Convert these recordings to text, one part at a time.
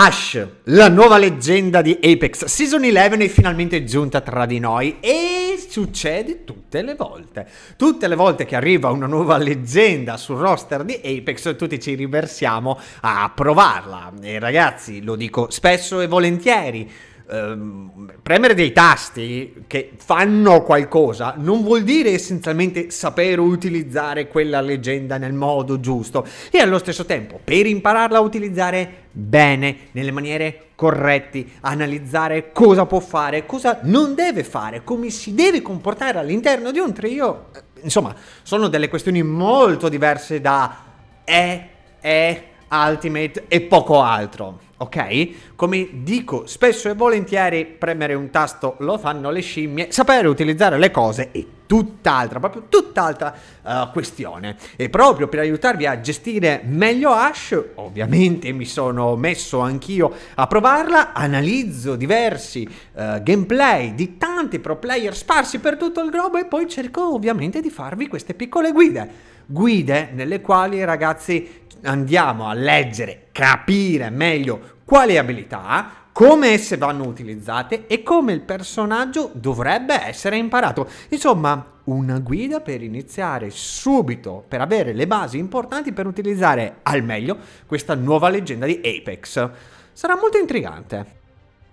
Ash, la nuova leggenda di Apex Season 11 è finalmente giunta tra di noi e succede tutte le volte. Tutte le volte che arriva una nuova leggenda sul roster di Apex tutti ci riversiamo a provarla. E ragazzi, lo dico spesso e volentieri, Ehm, premere dei tasti che fanno qualcosa non vuol dire essenzialmente sapere utilizzare quella leggenda nel modo giusto e allo stesso tempo per impararla a utilizzare bene, nelle maniere corrette analizzare cosa può fare, cosa non deve fare, come si deve comportare all'interno di un trio. Eh, insomma, sono delle questioni molto diverse da è, è, ultimate e poco altro ok? Come dico spesso e volentieri, premere un tasto lo fanno le scimmie, sapere utilizzare le cose è tutt'altra, proprio tutt'altra uh, questione. E proprio per aiutarvi a gestire meglio Ash, ovviamente mi sono messo anch'io a provarla, analizzo diversi uh, gameplay di tanti pro player sparsi per tutto il globo e poi cerco ovviamente di farvi queste piccole guide guide nelle quali ragazzi andiamo a leggere, capire meglio quali abilità, come esse vanno utilizzate e come il personaggio dovrebbe essere imparato. Insomma, una guida per iniziare subito, per avere le basi importanti per utilizzare al meglio questa nuova leggenda di Apex. Sarà molto intrigante.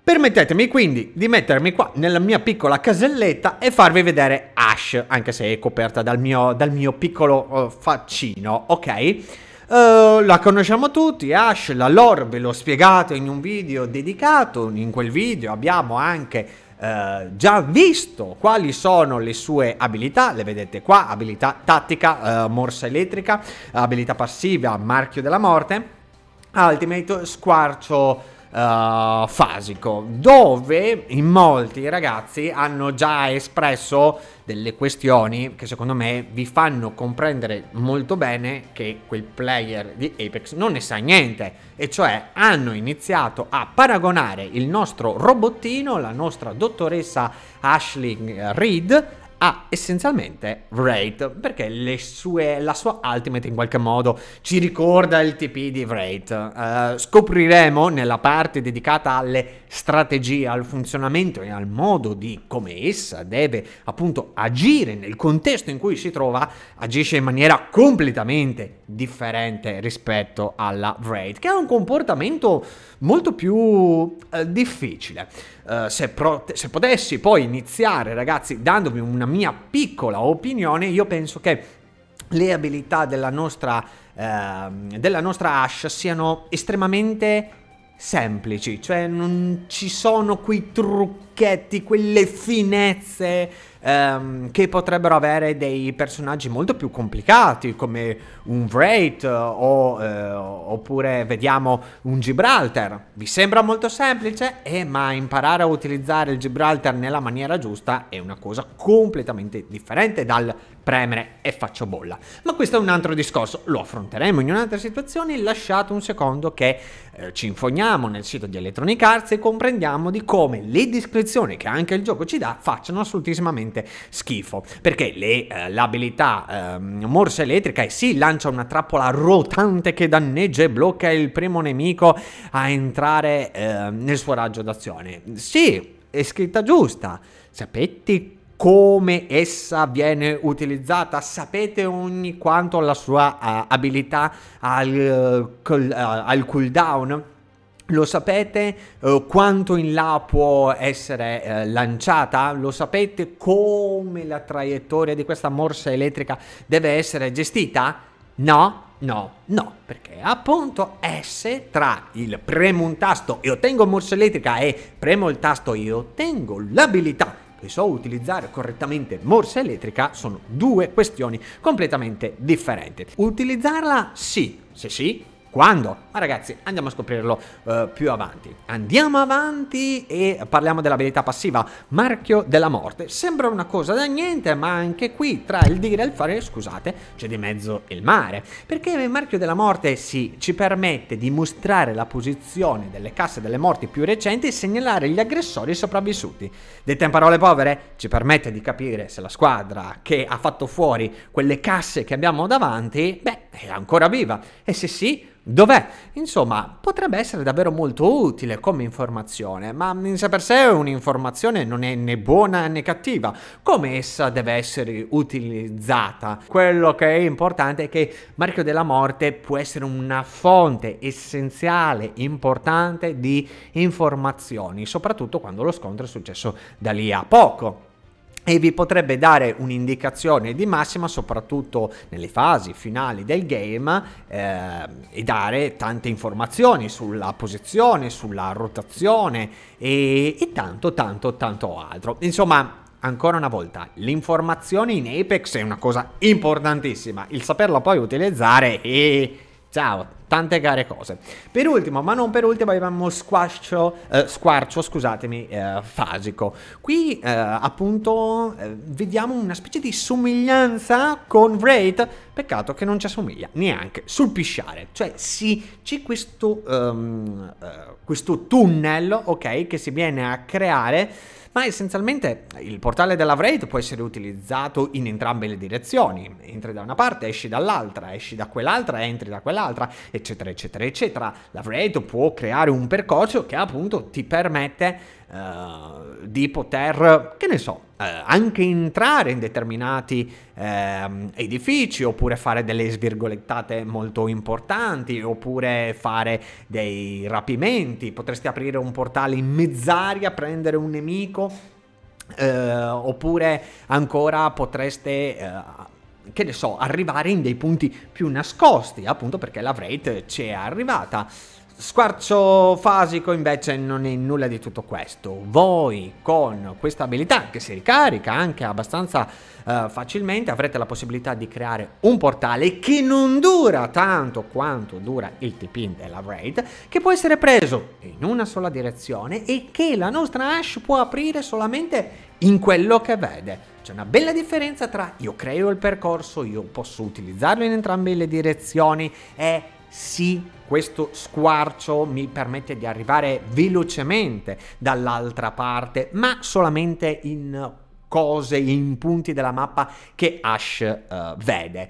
Permettetemi quindi di mettermi qua nella mia piccola caselletta e farvi vedere Ash, anche se è coperta dal mio, dal mio piccolo uh, faccino, ok? Uh, la conosciamo tutti, Ash, la lore ve l'ho spiegato in un video dedicato, in quel video abbiamo anche uh, già visto quali sono le sue abilità, le vedete qua, abilità tattica, uh, morsa elettrica, abilità passiva, marchio della morte, ultimate, squarcio uh, fasico, dove in molti ragazzi hanno già espresso delle questioni che secondo me vi fanno comprendere molto bene che quel player di Apex non ne sa niente, e cioè hanno iniziato a paragonare il nostro robottino, la nostra dottoressa Ashley Reed, ha essenzialmente Wraith, perché sue, la sua Ultimate in qualche modo ci ricorda il TP di Wraith. Uh, scopriremo nella parte dedicata alle strategie, al funzionamento e al modo di come essa deve appunto agire nel contesto in cui si trova, agisce in maniera completamente differente rispetto alla Wraith, che ha un comportamento molto più uh, difficile. Eh, se, pro- se potessi poi iniziare, ragazzi, dandovi una mia piccola opinione, io penso che le abilità della nostra, eh, della nostra Ash siano estremamente semplici, cioè non ci sono quei trucchetti, quelle finezze ehm, che potrebbero avere dei personaggi molto più complicati come un Wraith eh, o, eh, oppure vediamo un Gibraltar. Vi sembra molto semplice? Eh, ma imparare a utilizzare il Gibraltar nella maniera giusta è una cosa completamente differente dal premere e faccio bolla. Ma questo è un altro discorso, lo affronteremo in un'altra situazione, lasciate un secondo che eh, ci infogniamo nel sito di Electronic Arts e comprendiamo di come le descrizioni che anche il gioco ci dà facciano assolutissimamente veramente schifo. Perché le, eh, l'abilità ehm, eh, morsa elettrica è sì, lancia una trappola rotante che danneggia e blocca il primo nemico a entrare eh, nel suo raggio d'azione. Sì, è scritta giusta. Sapete come essa viene utilizzata, sapete ogni quanto la sua uh, abilità al, uh, al cooldown lo sapete eh, quanto in là può essere eh, lanciata? Lo sapete come la traiettoria di questa morsa elettrica deve essere gestita? No, no, no, perché appunto S tra il premo un tasto e ottengo morsa elettrica e premo il tasto e ottengo l'abilità che so utilizzare correttamente morsa elettrica sono due questioni completamente differenti. Utilizzarla sì, se sì, quando? Ma ragazzi, andiamo a scoprirlo uh, più avanti. Andiamo avanti e parliamo dell'abilità passiva, marchio della morte. Sembra una cosa da niente, ma anche qui tra il dire e il fare, scusate, c'è di mezzo il mare. Perché il marchio della morte sì, ci permette di mostrare la posizione delle casse delle morti più recenti e segnalare gli aggressori sopravvissuti. Dette in parole povere, ci permette di capire se la squadra che ha fatto fuori quelle casse che abbiamo davanti, beh, è ancora viva? E se sì, dov'è? Insomma, potrebbe essere davvero molto utile come informazione, ma in sé per sé un'informazione non è né buona né cattiva. Come essa deve essere utilizzata? Quello che è importante è che Marchio della Morte può essere una fonte essenziale, importante di informazioni, soprattutto quando lo scontro è successo da lì a poco e vi potrebbe dare un'indicazione di massima soprattutto nelle fasi finali del game eh, e dare tante informazioni sulla posizione, sulla rotazione e, e tanto tanto tanto altro. Insomma, ancora una volta, l'informazione in Apex è una cosa importantissima, il saperla poi utilizzare è Ciao, tante care cose. Per ultimo, ma non per ultimo, abbiamo squascio, eh, squarcio, scusatemi, eh, fasico. Qui eh, appunto eh, vediamo una specie di somiglianza con Wraith, peccato che non ci assomiglia neanche sul pisciare. Cioè sì, c'è questo, um, questo tunnel, ok, che si viene a creare ma essenzialmente il portale della Wraith può essere utilizzato in entrambe le direzioni, entri da una parte, esci dall'altra, esci da quell'altra, entri da quell'altra, eccetera, eccetera, eccetera. La Wraith può creare un percorso che appunto ti permette eh, di poter, che ne so, eh, anche entrare in determinati eh, edifici oppure fare delle svirgolettate molto importanti oppure fare dei rapimenti, potresti aprire un portale in mezz'aria, prendere un nemico eh, oppure ancora potreste eh, che ne so, arrivare in dei punti più nascosti, appunto perché la Wraith ci è arrivata. Squarcio fasico invece non è nulla di tutto questo. Voi con questa abilità che si ricarica anche abbastanza eh, facilmente avrete la possibilità di creare un portale che non dura tanto quanto dura il TP della raid, che può essere preso in una sola direzione e che la nostra Ash può aprire solamente in quello che vede. C'è una bella differenza tra io creo il percorso, io posso utilizzarlo in entrambe le direzioni e sì, questo squarcio mi permette di arrivare velocemente dall'altra parte, ma solamente in cose, in punti della mappa che Ash uh, vede.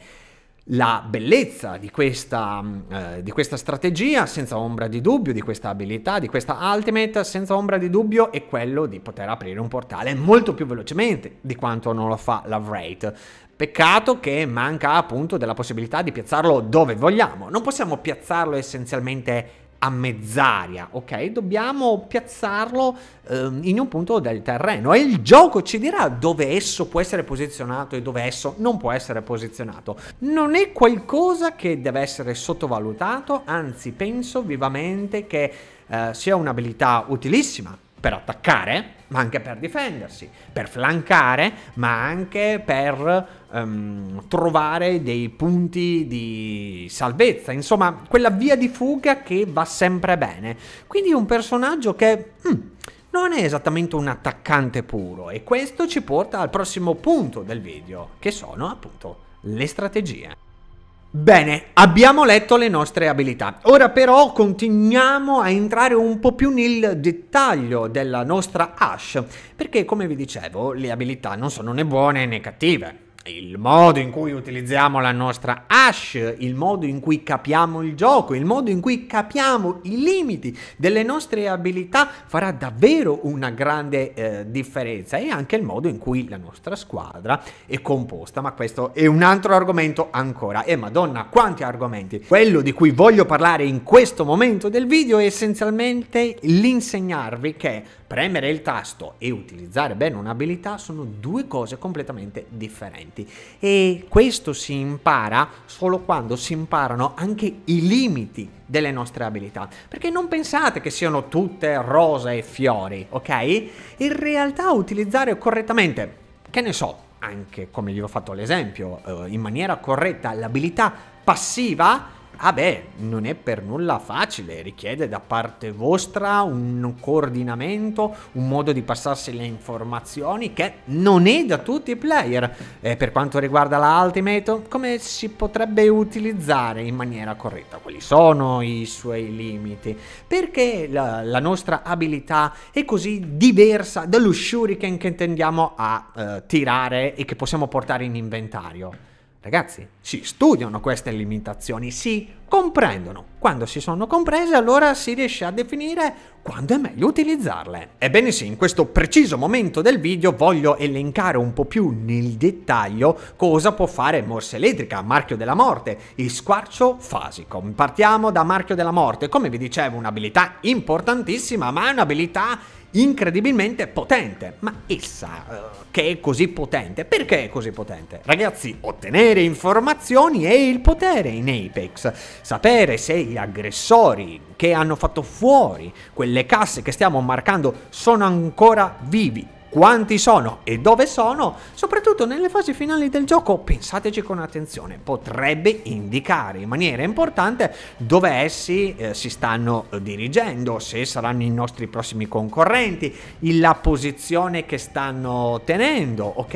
La bellezza di questa, uh, di questa strategia, senza ombra di dubbio, di questa abilità, di questa ultimate, senza ombra di dubbio, è quello di poter aprire un portale molto più velocemente di quanto non lo fa la Wraith. Peccato che manca appunto della possibilità di piazzarlo dove vogliamo. Non possiamo piazzarlo essenzialmente a mezz'aria, ok? Dobbiamo piazzarlo eh, in un punto del terreno e il gioco ci dirà dove esso può essere posizionato e dove esso non può essere posizionato. Non è qualcosa che deve essere sottovalutato, anzi penso vivamente che eh, sia un'abilità utilissima per attaccare, ma anche per difendersi, per flancare, ma anche per um, trovare dei punti di salvezza, insomma, quella via di fuga che va sempre bene. Quindi un personaggio che... Mm, non è esattamente un attaccante puro e questo ci porta al prossimo punto del video, che sono appunto le strategie. Bene, abbiamo letto le nostre abilità. Ora però continuiamo a entrare un po' più nel dettaglio della nostra hash, perché come vi dicevo, le abilità non sono né buone né cattive il modo in cui utilizziamo la nostra hash, il modo in cui capiamo il gioco, il modo in cui capiamo i limiti delle nostre abilità farà davvero una grande eh, differenza e anche il modo in cui la nostra squadra è composta, ma questo è un altro argomento ancora. E madonna, quanti argomenti! Quello di cui voglio parlare in questo momento del video è essenzialmente l'insegnarvi che Premere il tasto e utilizzare bene un'abilità sono due cose completamente differenti e questo si impara solo quando si imparano anche i limiti delle nostre abilità, perché non pensate che siano tutte rose e fiori, ok? In realtà utilizzare correttamente, che ne so, anche come gli ho fatto l'esempio, eh, in maniera corretta l'abilità passiva Ah beh, non è per nulla facile, richiede da parte vostra un coordinamento, un modo di passarsi le informazioni che non è da tutti i player. E eh, per quanto riguarda la Ultimate, come si potrebbe utilizzare in maniera corretta? Quali sono i suoi limiti? Perché la, la nostra abilità è così diversa dallo shuriken che intendiamo a eh, tirare e che possiamo portare in inventario? Ragazzi, si studiano queste limitazioni, si comprendono. Quando si sono comprese, allora si riesce a definire quando è meglio utilizzarle. Ebbene sì, in questo preciso momento del video voglio elencare un po' più nel dettaglio cosa può fare morsa elettrica, marchio della morte, e squarcio fasico. Partiamo da marchio della morte, come vi dicevo, un'abilità importantissima, ma è un'abilità incredibilmente potente. Ma essa, uh, che è così potente, perché è così potente? Ragazzi, ottenere informazioni è il potere in Apex. Sapere se gli aggressori che hanno fatto fuori quelle casse che stiamo marcando sono ancora vivi quanti sono e dove sono, soprattutto nelle fasi finali del gioco, pensateci con attenzione, potrebbe indicare in maniera importante dove essi eh, si stanno eh, dirigendo, se saranno i nostri prossimi concorrenti, la posizione che stanno tenendo, ok?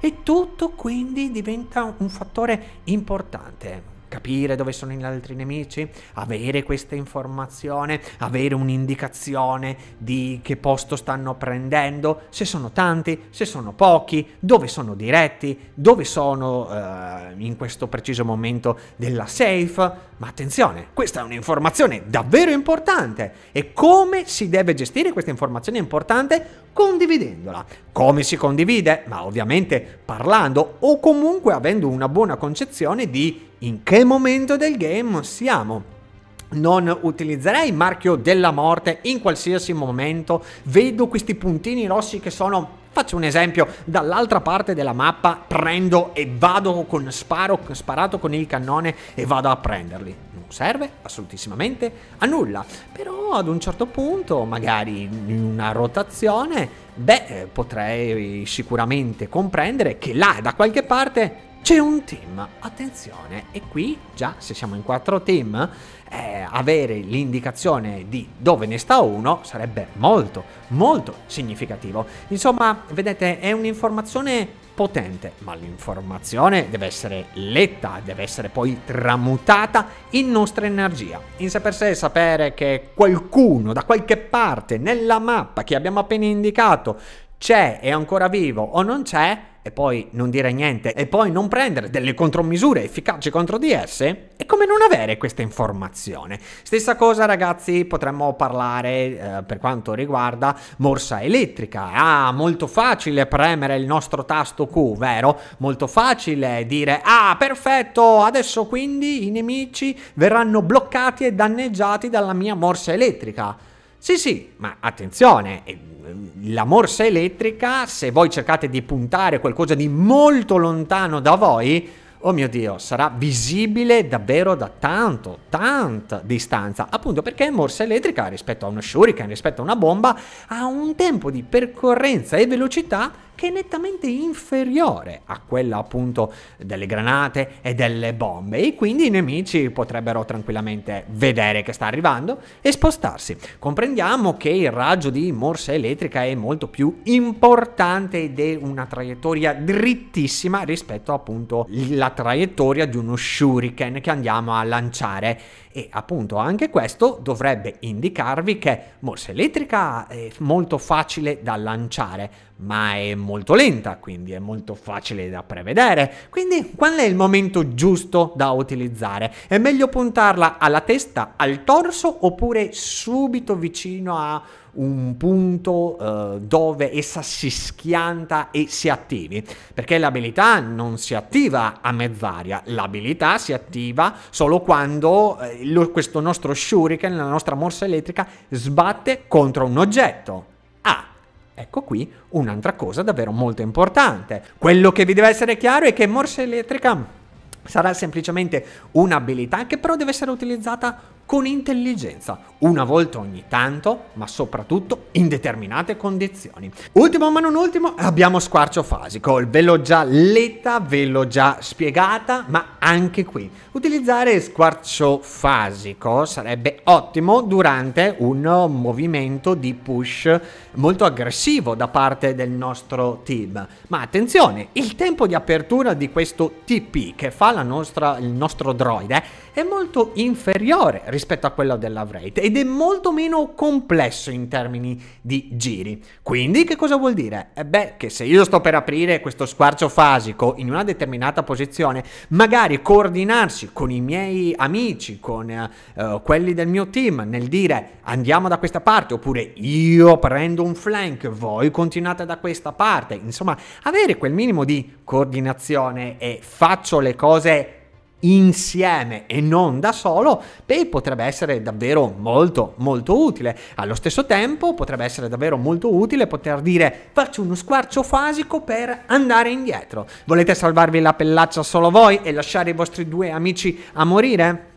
E tutto quindi diventa un fattore importante capire dove sono gli altri nemici, avere questa informazione, avere un'indicazione di che posto stanno prendendo, se sono tanti, se sono pochi, dove sono diretti, dove sono eh, in questo preciso momento della safe. Ma attenzione, questa è un'informazione davvero importante e come si deve gestire questa informazione importante? Condividendola. Come si condivide? Ma ovviamente parlando o comunque avendo una buona concezione di in che momento del game siamo. Non utilizzerei marchio della morte in qualsiasi momento. Vedo questi puntini rossi che sono Faccio un esempio, dall'altra parte della mappa prendo e vado con sparo, sparato con il cannone e vado a prenderli. Non serve assolutissimamente a nulla, però ad un certo punto, magari in una rotazione, beh, eh, potrei sicuramente comprendere che là da qualche parte c'è un team, attenzione, e qui già se siamo in quattro team, eh, avere l'indicazione di dove ne sta uno sarebbe molto, molto significativo. Insomma, vedete, è un'informazione potente, ma l'informazione deve essere letta, deve essere poi tramutata in nostra energia. In sé per sé sapere che qualcuno da qualche parte nella mappa che abbiamo appena indicato c'è, è ancora vivo o non c'è, e poi non dire niente e poi non prendere delle contromisure efficaci contro di esse, è come non avere questa informazione. Stessa cosa ragazzi potremmo parlare eh, per quanto riguarda morsa elettrica. Ah, molto facile premere il nostro tasto Q, vero? Molto facile dire ah, perfetto, adesso quindi i nemici verranno bloccati e danneggiati dalla mia morsa elettrica. Sì, sì, ma attenzione, eh, la morsa elettrica, se voi cercate di puntare qualcosa di molto lontano da voi, oh mio Dio, sarà visibile davvero da tanto, tanta distanza, appunto perché morsa elettrica rispetto a uno shuriken, rispetto a una bomba, ha un tempo di percorrenza e velocità che è nettamente inferiore a quella appunto delle granate e delle bombe e quindi i nemici potrebbero tranquillamente vedere che sta arrivando e spostarsi. Comprendiamo che il raggio di morsa elettrica è molto più importante ed è una traiettoria drittissima rispetto appunto alla traiettoria di uno shuriken che andiamo a lanciare e appunto anche questo dovrebbe indicarvi che morsa elettrica è molto facile da lanciare ma è molto lenta, quindi è molto facile da prevedere. Quindi qual è il momento giusto da utilizzare? È meglio puntarla alla testa, al torso oppure subito vicino a un punto eh, dove essa si schianta e si attivi, perché l'abilità non si attiva a mezz'aria, l'abilità si attiva solo quando eh, lo, questo nostro shuriken, la nostra morsa elettrica, sbatte contro un oggetto. Ah, Ecco qui un'altra cosa davvero molto importante. Quello che vi deve essere chiaro è che morse elettrica sarà semplicemente un'abilità che però deve essere utilizzata con intelligenza, una volta ogni tanto, ma soprattutto in determinate condizioni. Ultimo ma non ultimo, abbiamo squarcio fasico, ve l'ho già letta, ve l'ho già spiegata, ma anche qui utilizzare squarcio fasico sarebbe ottimo durante un movimento di push molto aggressivo da parte del nostro team. Ma attenzione, il tempo di apertura di questo TP che fa nostra, il nostro droide è molto inferiore rispetto a quello della Wraith ed è molto meno complesso in termini di giri. Quindi che cosa vuol dire? Eh beh, che se io sto per aprire questo squarcio fasico in una determinata posizione, magari coordinarsi con i miei amici, con eh, eh quelli del mio team, nel dire andiamo da questa parte, oppure io prendo un flank, voi continuate da questa parte, insomma, avere quel minimo di coordinazione e faccio le cose insieme e non da solo, beh, potrebbe essere davvero molto molto utile. Allo stesso tempo potrebbe essere davvero molto utile poter dire faccio uno squarcio fasico per andare indietro. Volete salvarvi la pellaccia solo voi e lasciare i vostri due amici a morire?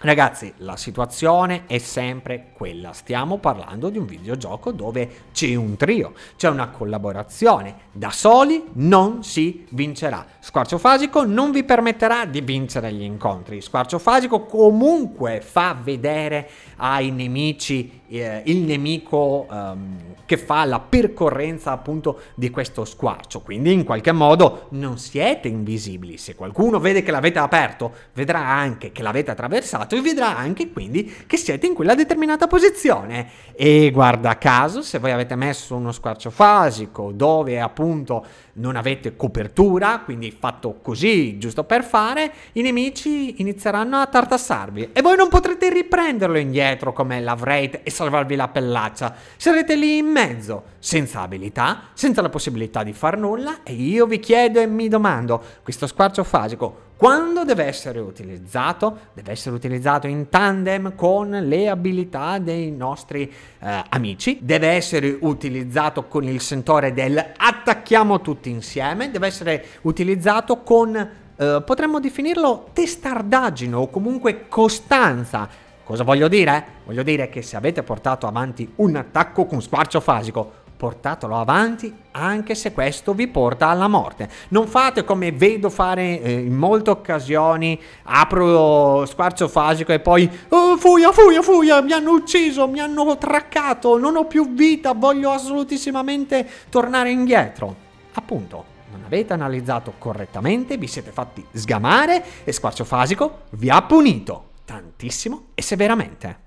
Ragazzi, la situazione è sempre quella. Stiamo parlando di un videogioco dove c'è un trio, c'è una collaborazione. Da soli non si vincerà. Squarcio Fasico non vi permetterà di vincere gli incontri. Squarcio Fasico comunque fa vedere ai nemici eh, il nemico ehm, che fa la percorrenza appunto di questo squarcio. Quindi in qualche modo non siete invisibili. Se qualcuno vede che l'avete aperto, vedrà anche che l'avete attraversato e vedrà anche quindi che siete in quella determinata posizione. E guarda caso, se voi avete messo uno squarcio fasico dove appunto non avete copertura, quindi fatto così, giusto per fare, i nemici inizieranno a tartassarvi e voi non potrete riprenderlo indietro come l'avrete e salvarvi la pellaccia. Sarete lì in mezzo, senza abilità, senza la possibilità di far nulla e io vi chiedo e mi domando, questo squarcio fasico quando deve essere utilizzato, deve essere utilizzato in tandem con le abilità dei nostri eh, amici, deve essere utilizzato con il sentore del attacchiamo tutti insieme, deve essere utilizzato con, eh, potremmo definirlo, testardaggine o comunque costanza. Cosa voglio dire? Voglio dire che se avete portato avanti un attacco con squarcio fasico, portatelo avanti anche se questo vi porta alla morte. Non fate come vedo fare eh, in molte occasioni, apro squarcio fasico e poi oh, fuia, fuia, fuia, mi hanno ucciso, mi hanno traccato, non ho più vita, voglio assolutissimamente tornare indietro. Appunto, non avete analizzato correttamente, vi siete fatti sgamare e squarcio fasico vi ha punito tantissimo e severamente.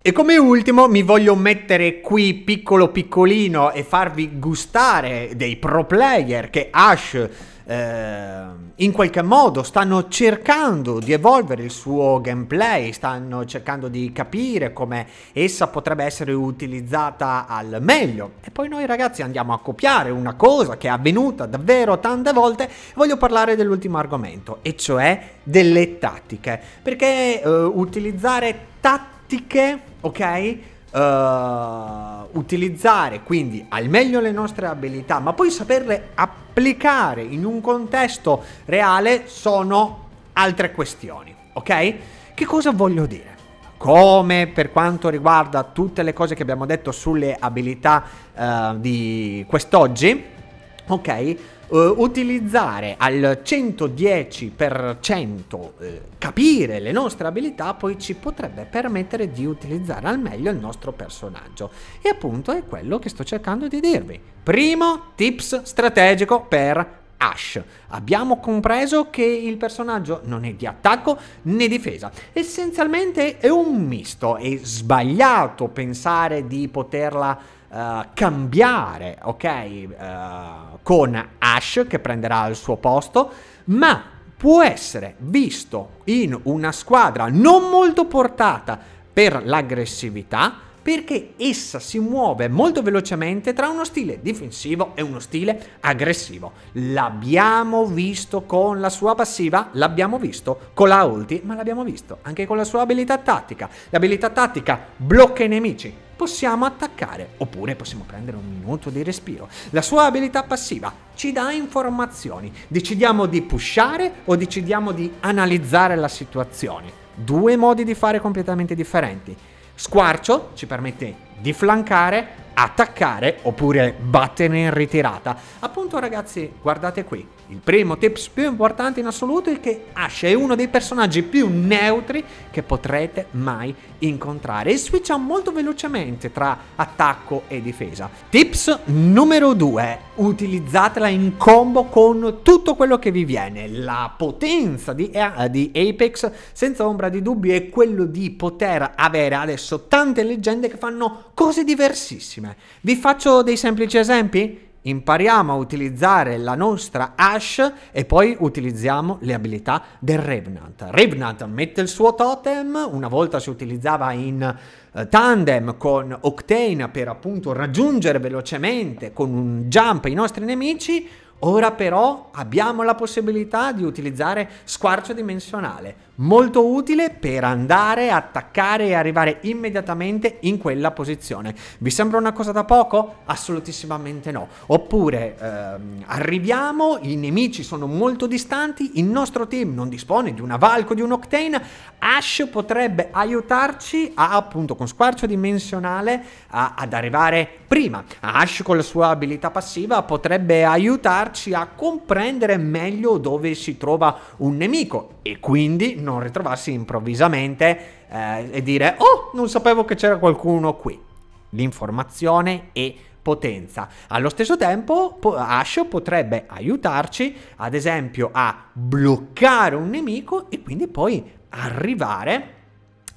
E come ultimo mi voglio mettere qui piccolo piccolino e farvi gustare dei pro player che Ash eh, in qualche modo stanno cercando di evolvere il suo gameplay, stanno cercando di capire come essa potrebbe essere utilizzata al meglio. E poi noi ragazzi andiamo a copiare una cosa che è avvenuta davvero tante volte. Voglio parlare dell'ultimo argomento, e cioè delle tattiche, perché eh, utilizzare tattiche tattiche, ok? Uh, utilizzare quindi al meglio le nostre abilità, ma poi saperle applicare in un contesto reale sono altre questioni, ok? Che cosa voglio dire? Come per quanto riguarda tutte le cose che abbiamo detto sulle abilità uh, di quest'oggi, ok? eh, utilizzare al 110% eh, capire le nostre abilità poi ci potrebbe permettere di utilizzare al meglio il nostro personaggio. E appunto è quello che sto cercando di dirvi. Primo tips strategico per Ash. Abbiamo compreso che il personaggio non è di attacco né difesa, essenzialmente è un misto, è sbagliato pensare di poterla eh, cambiare, ok, uh, con Ash che prenderà il suo posto, ma può essere visto in una squadra non molto portata per l'aggressività, perché essa si muove molto velocemente tra uno stile difensivo e uno stile aggressivo. L'abbiamo visto con la sua passiva, l'abbiamo visto con la ulti, ma l'abbiamo visto anche con la sua abilità tattica. L'abilità tattica blocca i nemici, possiamo attaccare, oppure possiamo prendere un minuto di respiro. La sua abilità passiva ci dà informazioni, decidiamo di pushare o decidiamo di analizzare la situazione. Due modi di fare completamente differenti. Squarcio ci permette di flancare, attaccare oppure battere in ritirata. Appunto ragazzi, guardate qui, il primo tips più importante in assoluto è che Ash è uno dei personaggi più neutri che potrete mai incontrare e switcha molto velocemente tra attacco e difesa. Tips numero 2, utilizzatela in combo con tutto quello che vi viene. La potenza di, di Apex senza ombra di dubbio è quello di poter avere adesso tante leggende che fanno cose diversissime. Vi faccio dei semplici esempi? Impariamo a utilizzare la nostra Ash e poi utilizziamo le abilità del Revenant. Revenant mette il suo totem, una volta si utilizzava in eh, tandem con Octane per appunto raggiungere velocemente con un jump i nostri nemici, ora però abbiamo la possibilità di utilizzare squarcio dimensionale molto utile per andare, attaccare e arrivare immediatamente in quella posizione. Vi sembra una cosa da poco? Assolutissimamente no. Oppure ehm, arriviamo, i nemici sono molto distanti, il nostro team non dispone di una Valco, di un Octane, Ash potrebbe aiutarci a, appunto con squarcio dimensionale a, ad arrivare prima. Ash con la sua abilità passiva potrebbe aiutarci a comprendere meglio dove si trova un nemico e quindi non ritrovarsi improvvisamente eh, e dire oh non sapevo che c'era qualcuno qui. L'informazione è potenza. Allo stesso tempo po- Asho potrebbe aiutarci ad esempio a bloccare un nemico e quindi poi arrivare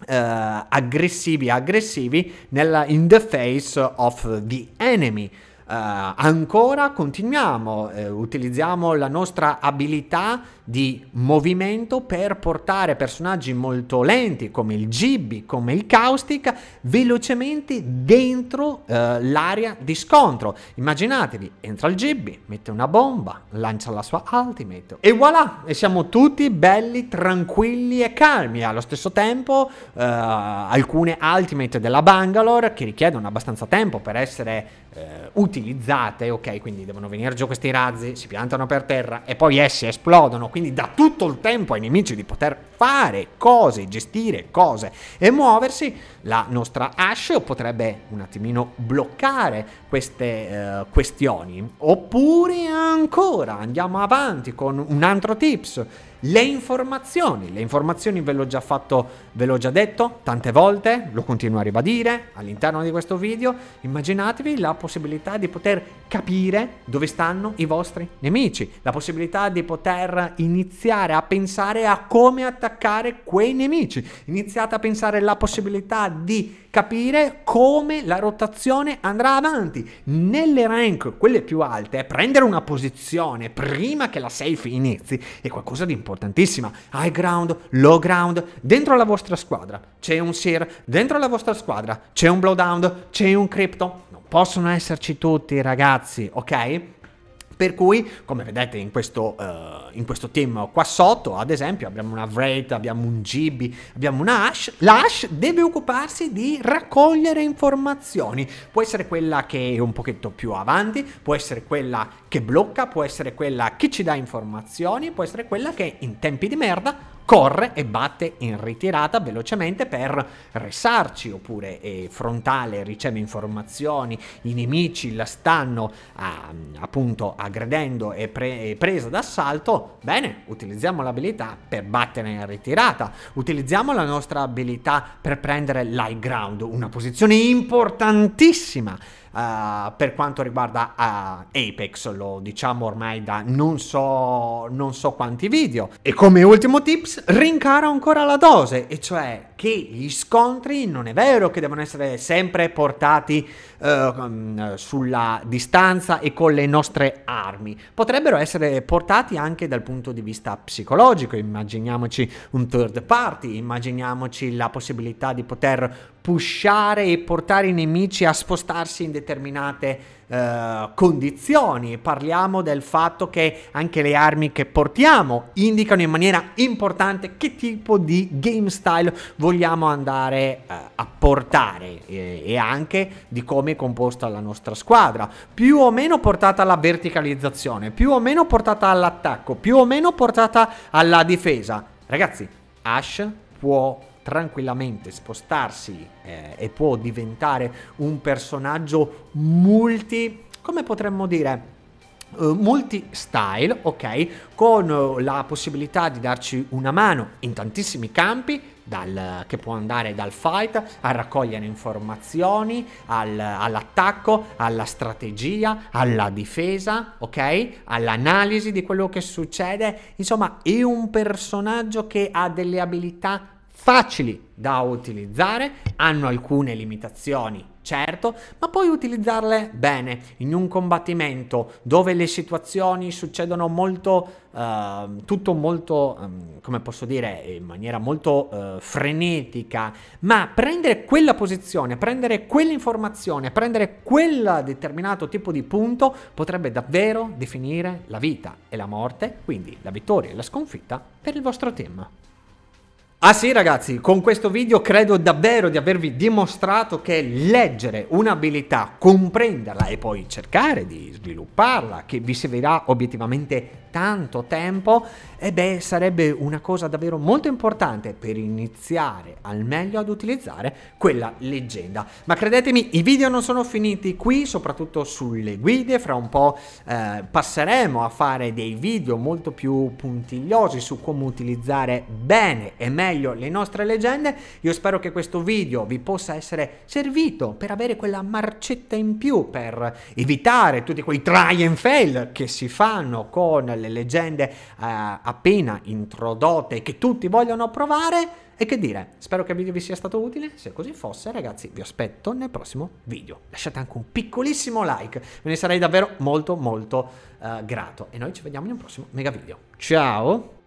Uh, aggressivi aggressivi nella, in the face of the enemy. Uh, ancora continuiamo, uh, utilizziamo la nostra abilità di movimento per portare personaggi molto lenti come il Gibby, come il Caustic, velocemente dentro eh, l'area di scontro. Immaginatevi, entra il Gibby, mette una bomba, lancia la sua ultimate e voilà! E siamo tutti belli, tranquilli e calmi. Allo stesso tempo eh, alcune ultimate della Bangalore che richiedono abbastanza tempo per essere eh, utilizzate, ok? Quindi devono venire giù questi razzi, si piantano per terra e poi essi esplodono. Quindi quindi dà tutto il tempo ai nemici di poter fare cose, gestire cose e muoversi, la nostra Ash potrebbe un attimino bloccare queste eh, questioni. Oppure ancora andiamo avanti con un altro tips le informazioni, le informazioni ve l'ho già fatto, ve l'ho già detto tante volte, lo continuo a ribadire all'interno di questo video, immaginatevi la possibilità di poter capire dove stanno i vostri nemici, la possibilità di poter iniziare a pensare a come attaccare quei nemici, iniziate a pensare la possibilità di capire come la rotazione andrà avanti. Nelle rank, quelle più alte, prendere una posizione prima che la safe inizi è qualcosa di importante importantissima, high ground, low ground, dentro la vostra squadra c'è un sear, dentro la vostra squadra c'è un Blowdown, c'è un Crypto, non possono esserci tutti ragazzi, ok? Per cui, come vedete in questo, uh, in questo team qua sotto, ad esempio, abbiamo una Wraith, abbiamo un GB, abbiamo una Ash. L'Ash deve occuparsi di raccogliere informazioni. Può essere quella che è un pochetto più avanti, può essere quella che blocca, può essere quella che ci dà informazioni, può essere quella che in tempi di merda corre e batte in ritirata velocemente per resarci oppure è eh, frontale riceve informazioni i nemici la stanno ah, appunto aggredendo e, pre- e presa d'assalto bene utilizziamo l'abilità per battere in ritirata utilizziamo la nostra abilità per prendere l'high ground una posizione importantissima uh, per quanto riguarda uh, Apex, lo diciamo ormai da non so, non so quanti video. E come ultimo tips, rincara ancora la dose, e cioè che gli scontri non è vero che devono essere sempre portati uh, sulla distanza e con le nostre armi, potrebbero essere portati anche dal punto di vista psicologico, immaginiamoci un third party, immaginiamoci la possibilità di poter pushare e portare i nemici a spostarsi in determinate eh, condizioni. Parliamo del fatto che anche le armi che portiamo indicano in maniera importante che tipo di game style vogliamo andare eh, a portare e, e anche di come è composta la nostra squadra. Più o meno portata alla verticalizzazione, più o meno portata all'attacco, più o meno portata alla difesa. Ragazzi, Ash può tranquillamente spostarsi eh, e può diventare un personaggio multi, come potremmo dire, Uh, multi-style, ok? Con uh, la possibilità di darci una mano in tantissimi campi, dal, che può andare dal fight a raccogliere informazioni, al, all'attacco, alla strategia, alla difesa, ok? All'analisi di quello che succede. Insomma, è un personaggio che ha delle abilità facili da utilizzare, hanno alcune limitazioni, certo, ma puoi utilizzarle bene in un combattimento dove le situazioni succedono molto, eh, tutto molto, ehm, come posso dire, in maniera molto eh, frenetica, ma prendere quella posizione, prendere quell'informazione, prendere quel determinato tipo di punto potrebbe davvero definire la vita e la morte, quindi la vittoria e la sconfitta per il vostro team. Ah sì ragazzi, con questo video credo davvero di avervi dimostrato che leggere un'abilità, comprenderla e poi cercare di svilupparla, che vi servirà obiettivamente tanto tempo, e beh, sarebbe una cosa davvero molto importante per iniziare al meglio ad utilizzare quella leggenda. Ma credetemi, i video non sono finiti qui, soprattutto sulle guide, fra un po' eh, passeremo a fare dei video molto più puntigliosi su come utilizzare bene e meglio le nostre leggende. Io spero che questo video vi possa essere servito per avere quella marcetta in più, per evitare tutti quei try and fail che si fanno con alle leggende eh, appena introdotte che tutti vogliono provare. E che dire, spero che il video vi sia stato utile, se così fosse ragazzi vi aspetto nel prossimo video. Lasciate anche un piccolissimo like, me ne sarei davvero molto molto eh, grato. E noi ci vediamo in un prossimo mega video. Ciao!